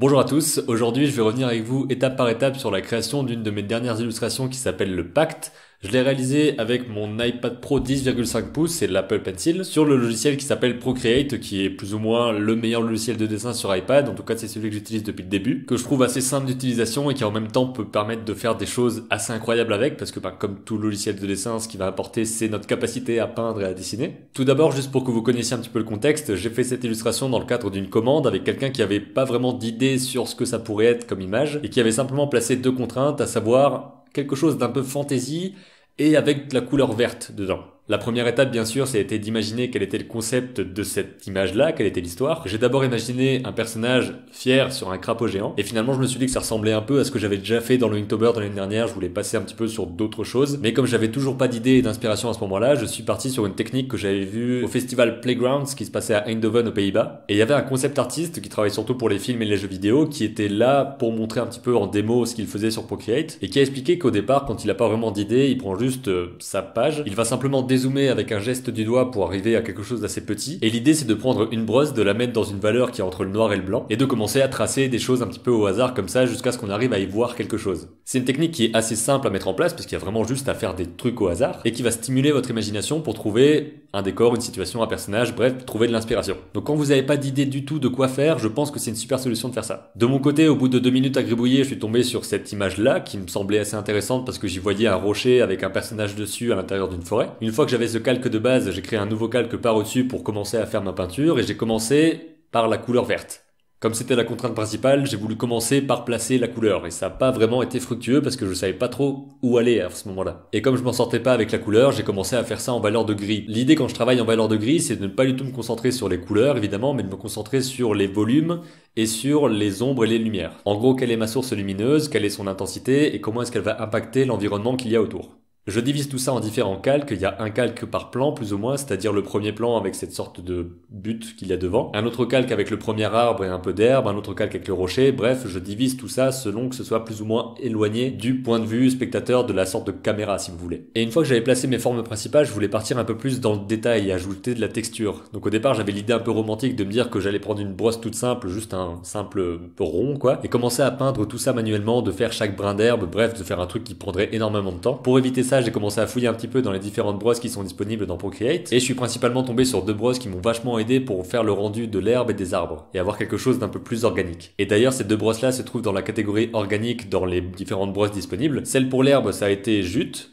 Bonjour à tous, aujourd'hui je vais revenir avec vous étape par étape sur la création d'une de mes dernières illustrations qui s'appelle le pacte. Je l'ai réalisé avec mon iPad Pro 10,5 pouces et l'Apple Pencil sur le logiciel qui s'appelle Procreate, qui est plus ou moins le meilleur logiciel de dessin sur iPad. En tout cas, c'est celui que j'utilise depuis le début, que je trouve assez simple d'utilisation et qui en même temps peut permettre de faire des choses assez incroyables avec, parce que bah, comme tout logiciel de dessin, ce qui va apporter, c'est notre capacité à peindre et à dessiner. Tout d'abord, juste pour que vous connaissiez un petit peu le contexte, j'ai fait cette illustration dans le cadre d'une commande avec quelqu'un qui avait pas vraiment d'idée sur ce que ça pourrait être comme image et qui avait simplement placé deux contraintes, à savoir quelque chose d'un peu fantaisie et avec de la couleur verte dedans. La première étape, bien sûr, c'était d'imaginer quel était le concept de cette image-là, quelle était l'histoire. J'ai d'abord imaginé un personnage fier sur un crapaud géant, et finalement, je me suis dit que ça ressemblait un peu à ce que j'avais déjà fait dans le Inktober de l'année dernière. Je voulais passer un petit peu sur d'autres choses, mais comme j'avais toujours pas d'idée et d'inspiration à ce moment-là, je suis parti sur une technique que j'avais vue au festival Playgrounds qui se passait à Eindhoven aux Pays-Bas, et il y avait un concept artiste qui travaille surtout pour les films et les jeux vidéo, qui était là pour montrer un petit peu en démo ce qu'il faisait sur Procreate, et qui a expliqué qu'au départ, quand il a pas vraiment d'idée, il prend juste euh, sa page, il va simplement zoomer avec un geste du doigt pour arriver à quelque chose d'assez petit. Et l'idée, c'est de prendre une brosse, de la mettre dans une valeur qui est entre le noir et le blanc, et de commencer à tracer des choses un petit peu au hasard comme ça jusqu'à ce qu'on arrive à y voir quelque chose. C'est une technique qui est assez simple à mettre en place parce qu'il y a vraiment juste à faire des trucs au hasard et qui va stimuler votre imagination pour trouver un décor, une situation, un personnage, bref, trouver de l'inspiration. Donc quand vous n'avez pas d'idée du tout de quoi faire, je pense que c'est une super solution de faire ça. De mon côté, au bout de deux minutes à gribouiller, je suis tombé sur cette image-là qui me semblait assez intéressante parce que j'y voyais un rocher avec un personnage dessus à l'intérieur d'une forêt. Une fois que j'avais ce calque de base, j'ai créé un nouveau calque par-dessus pour commencer à faire ma peinture et j'ai commencé par la couleur verte. Comme c'était la contrainte principale, j'ai voulu commencer par placer la couleur et ça n'a pas vraiment été fructueux parce que je ne savais pas trop où aller à ce moment-là. Et comme je m'en sortais pas avec la couleur, j'ai commencé à faire ça en valeur de gris. L'idée quand je travaille en valeur de gris, c'est de ne pas du tout me concentrer sur les couleurs évidemment, mais de me concentrer sur les volumes et sur les ombres et les lumières. En gros, quelle est ma source lumineuse, quelle est son intensité et comment est-ce qu'elle va impacter l'environnement qu'il y a autour. Je divise tout ça en différents calques. Il y a un calque par plan, plus ou moins, c'est-à-dire le premier plan avec cette sorte de but qu'il y a devant. Un autre calque avec le premier arbre et un peu d'herbe, un autre calque avec le rocher. Bref, je divise tout ça selon que ce soit plus ou moins éloigné du point de vue spectateur de la sorte de caméra, si vous voulez. Et une fois que j'avais placé mes formes principales, je voulais partir un peu plus dans le détail et ajouter de la texture. Donc au départ, j'avais l'idée un peu romantique de me dire que j'allais prendre une brosse toute simple, juste un simple rond, quoi, et commencer à peindre tout ça manuellement, de faire chaque brin d'herbe, bref, de faire un truc qui prendrait énormément de temps. Pour éviter ça, j'ai commencé à fouiller un petit peu dans les différentes brosses qui sont disponibles dans Procreate. Et je suis principalement tombé sur deux brosses qui m'ont vachement aidé pour faire le rendu de l'herbe et des arbres et avoir quelque chose d'un peu plus organique. Et d'ailleurs, ces deux brosses-là se trouvent dans la catégorie organique dans les différentes brosses disponibles. Celle pour l'herbe, ça a été jute,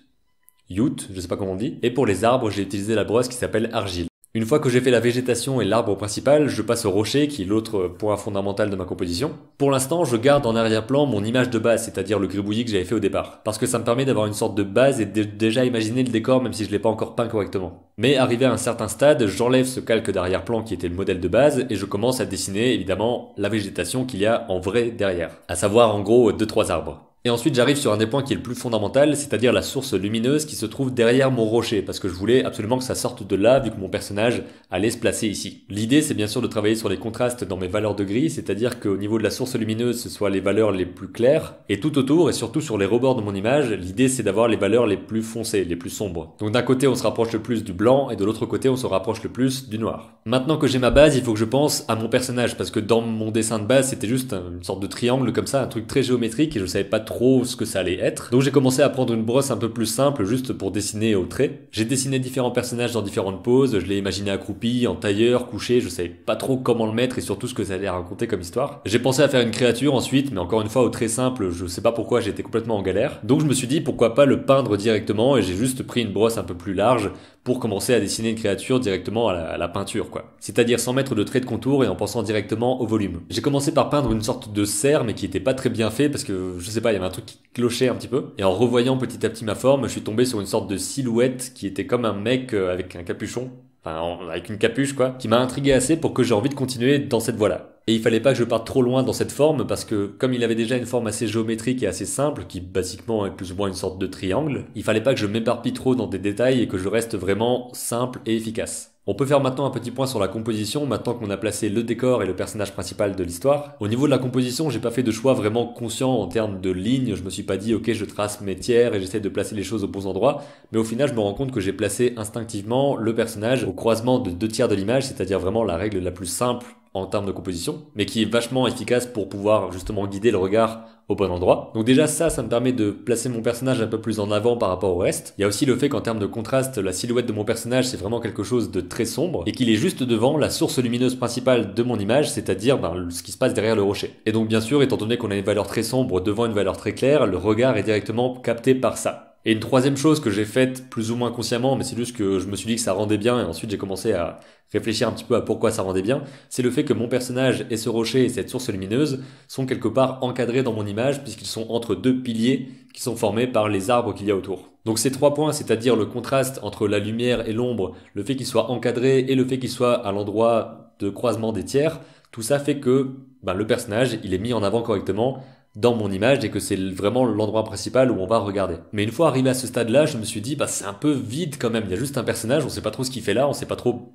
Jute je sais pas comment on dit. Et pour les arbres, j'ai utilisé la brosse qui s'appelle Argile. Une fois que j'ai fait la végétation et l'arbre principal, je passe au rocher qui est l'autre point fondamental de ma composition. Pour l'instant, je garde en arrière-plan mon image de base, c'est-à-dire le gribouillis que j'avais fait au départ, parce que ça me permet d'avoir une sorte de base et de déjà imaginer le décor même si je l'ai pas encore peint correctement. Mais arrivé à un certain stade, j'enlève ce calque d'arrière-plan qui était le modèle de base et je commence à dessiner évidemment la végétation qu'il y a en vrai derrière, à savoir en gros 2-3 arbres. Et ensuite, j'arrive sur un des points qui est le plus fondamental, c'est-à-dire la source lumineuse qui se trouve derrière mon rocher, parce que je voulais absolument que ça sorte de là, vu que mon personnage allait se placer ici. L'idée, c'est bien sûr de travailler sur les contrastes dans mes valeurs de gris, c'est-à-dire qu'au niveau de la source lumineuse, ce soit les valeurs les plus claires, et tout autour, et surtout sur les rebords de mon image, l'idée, c'est d'avoir les valeurs les plus foncées, les plus sombres. Donc d'un côté, on se rapproche le plus du blanc, et de l'autre côté, on se rapproche le plus du noir. Maintenant que j'ai ma base, il faut que je pense à mon personnage, parce que dans mon dessin de base, c'était juste une sorte de triangle comme ça, un truc très géométrique, et je savais pas trop ce que ça allait être. Donc j'ai commencé à prendre une brosse un peu plus simple juste pour dessiner au trait. J'ai dessiné différents personnages dans différentes poses, je l'ai imaginé accroupi, en tailleur, couché, je savais pas trop comment le mettre et surtout ce que ça allait raconter comme histoire. J'ai pensé à faire une créature ensuite, mais encore une fois au trait simple, je sais pas pourquoi j'étais complètement en galère. Donc je me suis dit pourquoi pas le peindre directement et j'ai juste pris une brosse un peu plus large pour commencer à dessiner une créature directement à la, peinture quoi. C'est-à-dire sans mettre de trait de contour et en pensant directement au volume. J'ai commencé par peindre une sorte de cerf mais qui était pas très bien fait parce que je sais pas, un truc qui clochait un petit peu. Et en revoyant petit à petit ma forme, je suis tombé sur une sorte de silhouette qui était comme un mec euh, avec un capuchon, enfin avec une capuche quoi, qui m'a intrigué assez pour que j'ai envie de continuer dans cette voie-là. Et il fallait pas que je parte trop loin dans cette forme parce que comme il avait déjà une forme assez géométrique et assez simple, qui basiquement est plus ou moins une sorte de triangle, il fallait pas que je m'éparpille trop dans des détails et que je reste vraiment simple et efficace. On peut faire maintenant un petit point sur la composition, maintenant qu'on a placé le décor et le personnage principal de l'histoire. Au niveau de la composition, j'ai pas fait de choix vraiment conscient en termes de lignes, je me suis pas dit ok je trace mes tiers et j'essaie de placer les choses au bon endroit. mais au final je me rends compte que j'ai placé instinctivement le personnage au croisement de deux tiers de l'image, c'est-à-dire vraiment la règle la plus simple en termes de composition, mais qui est vachement efficace pour pouvoir justement guider le regard au bon endroit. Donc déjà ça, ça me permet de placer mon personnage un peu plus en avant par rapport au reste. Il y a aussi le fait qu'en termes de contraste, la silhouette de mon personnage c'est vraiment quelque chose de très sombre et qu'il est juste devant la source lumineuse principale de mon image, c'est-à-dire ben, ce qui se passe derrière le rocher. Et donc bien sûr, étant donné qu'on a une valeur très sombre devant une valeur très claire, le regard est directement capté par ça. Et une troisième chose que j'ai faite plus ou moins consciemment, mais c'est juste que je me suis dit que ça rendait bien, et ensuite j'ai commencé à réfléchir un petit peu à pourquoi ça rendait bien, c'est le fait que mon personnage et ce rocher et cette source lumineuse sont quelque part encadrés dans mon image, puisqu'ils sont entre deux piliers qui sont formés par les arbres qu'il y a autour. Donc ces trois points, c'est-à-dire le contraste entre la lumière et l'ombre, le fait qu'ils soient encadrés et le fait qu'ils soient à l'endroit de croisement des tiers, tout ça fait que ben, le personnage, il est mis en avant correctement dans mon image et que c'est vraiment l'endroit principal où on va regarder. Mais une fois arrivé à ce stade-là, je me suis dit, bah, c'est un peu vide quand même. Il y a juste un personnage, on sait pas trop ce qu'il fait là, on sait pas trop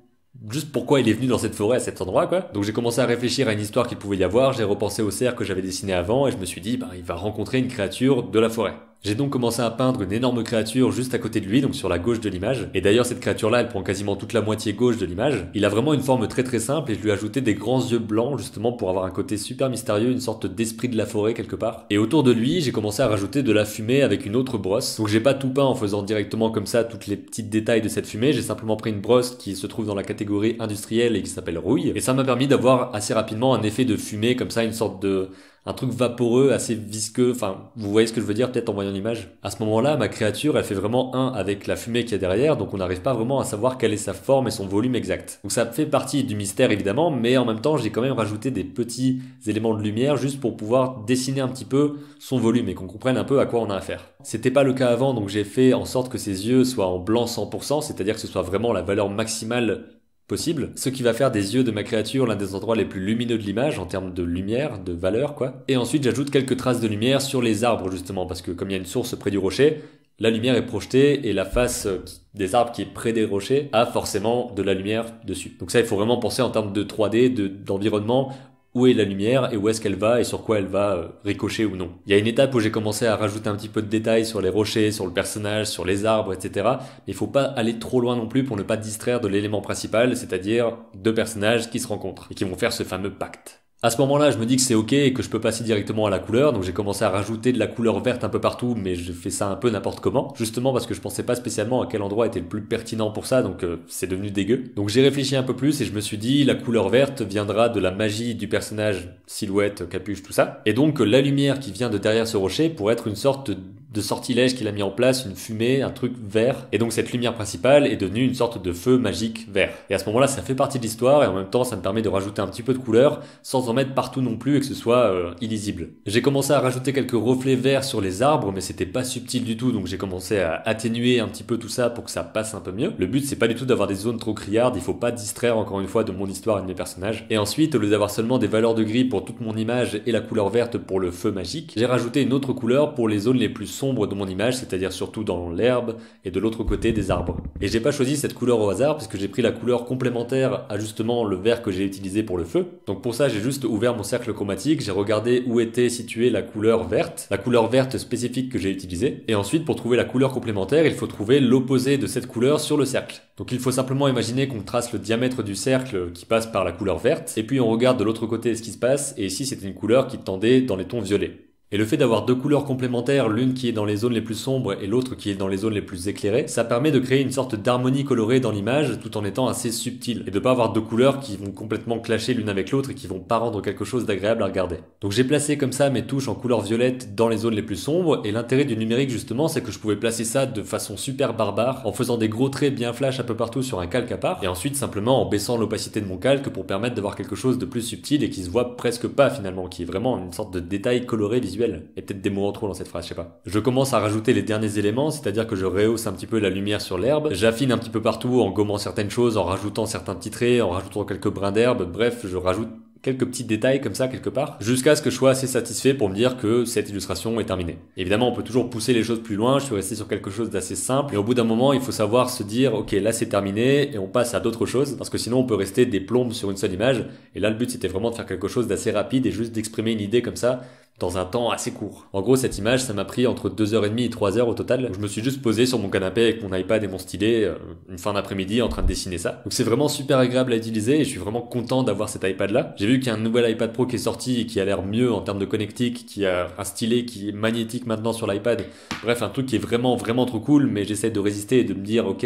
juste pourquoi il est venu dans cette forêt à cet endroit, quoi. Donc j'ai commencé à réfléchir à une histoire qu'il pouvait y avoir, j'ai repensé au cerf que j'avais dessiné avant et je me suis dit, bah, il va rencontrer une créature de la forêt. J'ai donc commencé à peindre une énorme créature juste à côté de lui, donc sur la gauche de l'image. Et d'ailleurs, cette créature-là, elle prend quasiment toute la moitié gauche de l'image. Il a vraiment une forme très très simple et je lui ai ajouté des grands yeux blancs justement pour avoir un côté super mystérieux, une sorte d'esprit de la forêt quelque part. Et autour de lui, j'ai commencé à rajouter de la fumée avec une autre brosse. Donc j'ai pas tout peint en faisant directement comme ça toutes les petites détails de cette fumée. J'ai simplement pris une brosse qui se trouve dans la catégorie industrielle et qui s'appelle rouille. Et ça m'a permis d'avoir assez rapidement un effet de fumée comme ça, une sorte de un truc vaporeux, assez visqueux. Enfin, vous voyez ce que je veux dire peut-être en voyant l'image. À ce moment-là, ma créature, elle fait vraiment un avec la fumée qu'il y a derrière, donc on n'arrive pas vraiment à savoir quelle est sa forme et son volume exact. Donc ça fait partie du mystère évidemment, mais en même temps, j'ai quand même rajouté des petits éléments de lumière juste pour pouvoir dessiner un petit peu son volume et qu'on comprenne un peu à quoi on a affaire. C'était pas le cas avant, donc j'ai fait en sorte que ses yeux soient en blanc 100%, c'est-à-dire que ce soit vraiment la valeur maximale possible, ce qui va faire des yeux de ma créature l'un des endroits les plus lumineux de l'image en termes de lumière, de valeur quoi. Et ensuite j'ajoute quelques traces de lumière sur les arbres justement parce que comme il y a une source près du rocher, la lumière est projetée et la face euh, des arbres qui est près des rochers a forcément de la lumière dessus. Donc ça il faut vraiment penser en termes de 3D, d'environnement où est la lumière et où est-ce qu'elle va et sur quoi elle va euh, ricocher ou non. Il y a une étape où j'ai commencé à rajouter un petit peu de détails sur les rochers, sur le personnage, sur les arbres, etc. Mais il faut pas aller trop loin non plus pour ne pas distraire de l'élément principal, c'est-à-dire deux personnages qui se rencontrent et qui vont faire ce fameux pacte. À ce moment-là, je me dis que c'est ok et que je peux passer directement à la couleur. Donc j'ai commencé à rajouter de la couleur verte un peu partout, mais je fais ça un peu n'importe comment, justement parce que je pensais pas spécialement à quel endroit était le plus pertinent pour ça, donc euh, c'est devenu dégueu. Donc j'ai réfléchi un peu plus et je me suis dit la couleur verte viendra de la magie du personnage, silhouette, capuche, tout ça, et donc la lumière qui vient de derrière ce rocher pourrait être une sorte de de sortilège qu'il a mis en place, une fumée, un truc vert. Et donc cette lumière principale est devenue une sorte de feu magique vert. Et à ce moment-là, ça fait partie de l'histoire et en même temps, ça me permet de rajouter un petit peu de couleur sans en mettre partout non plus et que ce soit euh, illisible. J'ai commencé à rajouter quelques reflets verts sur les arbres, mais c'était pas subtil du tout, donc j'ai commencé à atténuer un petit peu tout ça pour que ça passe un peu mieux. Le but, c'est pas du tout d'avoir des zones trop criardes, il faut pas distraire encore une fois de mon histoire et de mes personnages. Et ensuite, au lieu d'avoir seulement des valeurs de gris pour toute mon image et la couleur verte pour le feu magique, j'ai rajouté une autre couleur pour les zones les plus sombres de mon image, c'est-à-dire surtout dans l'herbe et de l'autre côté des arbres. Et j'ai pas choisi cette couleur au hasard puisque j'ai pris la couleur complémentaire à justement le vert que j'ai utilisé pour le feu. Donc pour ça, j'ai juste ouvert mon cercle chromatique, j'ai regardé où était située la couleur verte, la couleur verte spécifique que j'ai utilisée. Et ensuite, pour trouver la couleur complémentaire, il faut trouver l'opposé de cette couleur sur le cercle. Donc il faut simplement imaginer qu'on trace le diamètre du cercle qui passe par la couleur verte, et puis on regarde de l'autre côté ce qui se passe, et ici c'était une couleur qui tendait dans les tons violets. Et le fait d'avoir deux couleurs complémentaires, l'une qui est dans les zones les plus sombres et l'autre qui est dans les zones les plus éclairées, ça permet de créer une sorte d'harmonie colorée dans l'image tout en étant assez subtil et de pas avoir deux couleurs qui vont complètement clasher l'une avec l'autre et qui vont pas rendre quelque chose d'agréable à regarder. Donc j'ai placé comme ça mes touches en couleur violette dans les zones les plus sombres et l'intérêt du numérique justement c'est que je pouvais placer ça de façon super barbare en faisant des gros traits bien flash un peu partout sur un calque à part et ensuite simplement en baissant l'opacité de mon calque pour permettre d'avoir quelque chose de plus subtil et qui se voit presque pas finalement, qui est vraiment une sorte de détail coloré visuel et peut-être des mots en trop dans cette phrase, je sais pas. Je commence à rajouter les derniers éléments, c'est-à-dire que je rehausse un petit peu la lumière sur l'herbe, j'affine un petit peu partout en gommant certaines choses, en rajoutant certains petits traits, en rajoutant quelques brins d'herbe, bref, je rajoute quelques petits détails comme ça quelque part, jusqu'à ce que je sois assez satisfait pour me dire que cette illustration est terminée. Évidemment, on peut toujours pousser les choses plus loin, je suis resté sur quelque chose d'assez simple, et au bout d'un moment, il faut savoir se dire, ok, là c'est terminé, et on passe à d'autres choses, parce que sinon on peut rester des plombes sur une seule image, et là le but c'était vraiment de faire quelque chose d'assez rapide et juste d'exprimer une idée comme ça, dans un temps assez court. En gros, cette image, ça m'a pris entre 2h30 et 3h au total. Je me suis juste posé sur mon canapé avec mon iPad et mon stylet euh, une fin d'après-midi en train de dessiner ça. Donc c'est vraiment super agréable à utiliser et je suis vraiment content d'avoir cet iPad là. J'ai vu qu'il y a un nouvel iPad Pro qui est sorti et qui a l'air mieux en termes de connectique, qui a un stylet qui est magnétique maintenant sur l'iPad. Bref, un truc qui est vraiment vraiment trop cool, mais j'essaie de résister et de me dire ok,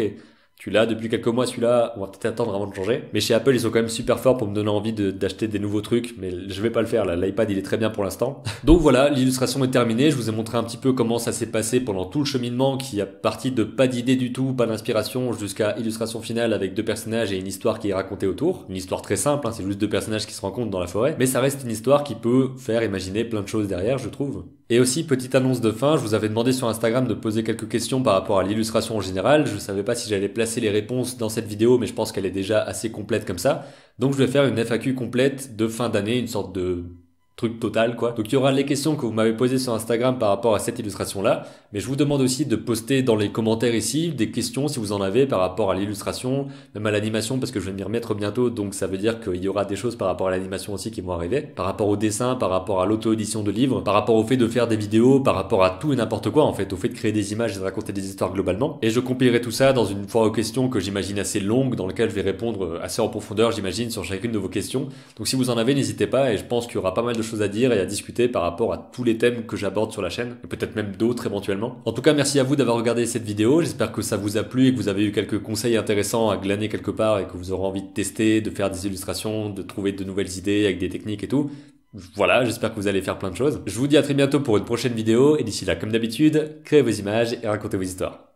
celui-là, depuis quelques mois celui-là, on va peut-être attendre avant de changer. Mais chez Apple, ils sont quand même super forts pour me donner envie d'acheter des nouveaux trucs, mais je vais pas le faire là. L'iPad, il est très bien pour l'instant. Donc voilà, l'illustration est terminée. Je vous ai montré un petit peu comment ça s'est passé pendant tout le cheminement qui a parti de pas d'idée du tout, pas d'inspiration, jusqu'à illustration finale avec deux personnages et une histoire qui est racontée autour. Une histoire très simple, hein, c'est juste deux personnages qui se rencontrent dans la forêt. Mais ça reste une histoire qui peut faire imaginer plein de choses derrière, je trouve. Et aussi, petite annonce de fin, je vous avais demandé sur Instagram de poser quelques questions par rapport à l'illustration en général. Je ne savais pas si j'allais placer les réponses dans cette vidéo, mais je pense qu'elle est déjà assez complète comme ça. Donc je vais faire une FAQ complète de fin d'année, une sorte de truc total quoi. Donc il y aura les questions que vous m'avez posées sur Instagram par rapport à cette illustration là, mais je vous demande aussi de poster dans les commentaires ici des questions si vous en avez par rapport à l'illustration, même à l'animation parce que je vais m'y remettre bientôt donc ça veut dire qu'il y aura des choses par rapport à l'animation aussi qui vont arriver, par rapport au dessin, par rapport à l'auto-édition de livres, par rapport au fait de faire des vidéos, par rapport à tout et n'importe quoi en fait, au fait de créer des images et de raconter des histoires globalement. Et je compilerai tout ça dans une foire aux questions que j'imagine assez longue dans laquelle je vais répondre assez en profondeur j'imagine sur chacune de vos questions. Donc si vous en avez n'hésitez pas et je pense qu'il y aura pas mal de choses à dire et à discuter par rapport à tous les thèmes que j'aborde sur la chaîne, et peut-être même d'autres éventuellement. En tout cas, merci à vous d'avoir regardé cette vidéo, j'espère que ça vous a plu et que vous avez eu quelques conseils intéressants à glaner quelque part et que vous aurez envie de tester, de faire des illustrations, de trouver de nouvelles idées avec des techniques et tout. Voilà, j'espère que vous allez faire plein de choses. Je vous dis à très bientôt pour une prochaine vidéo, et d'ici là, comme d'habitude, créez vos images et racontez vos histoires.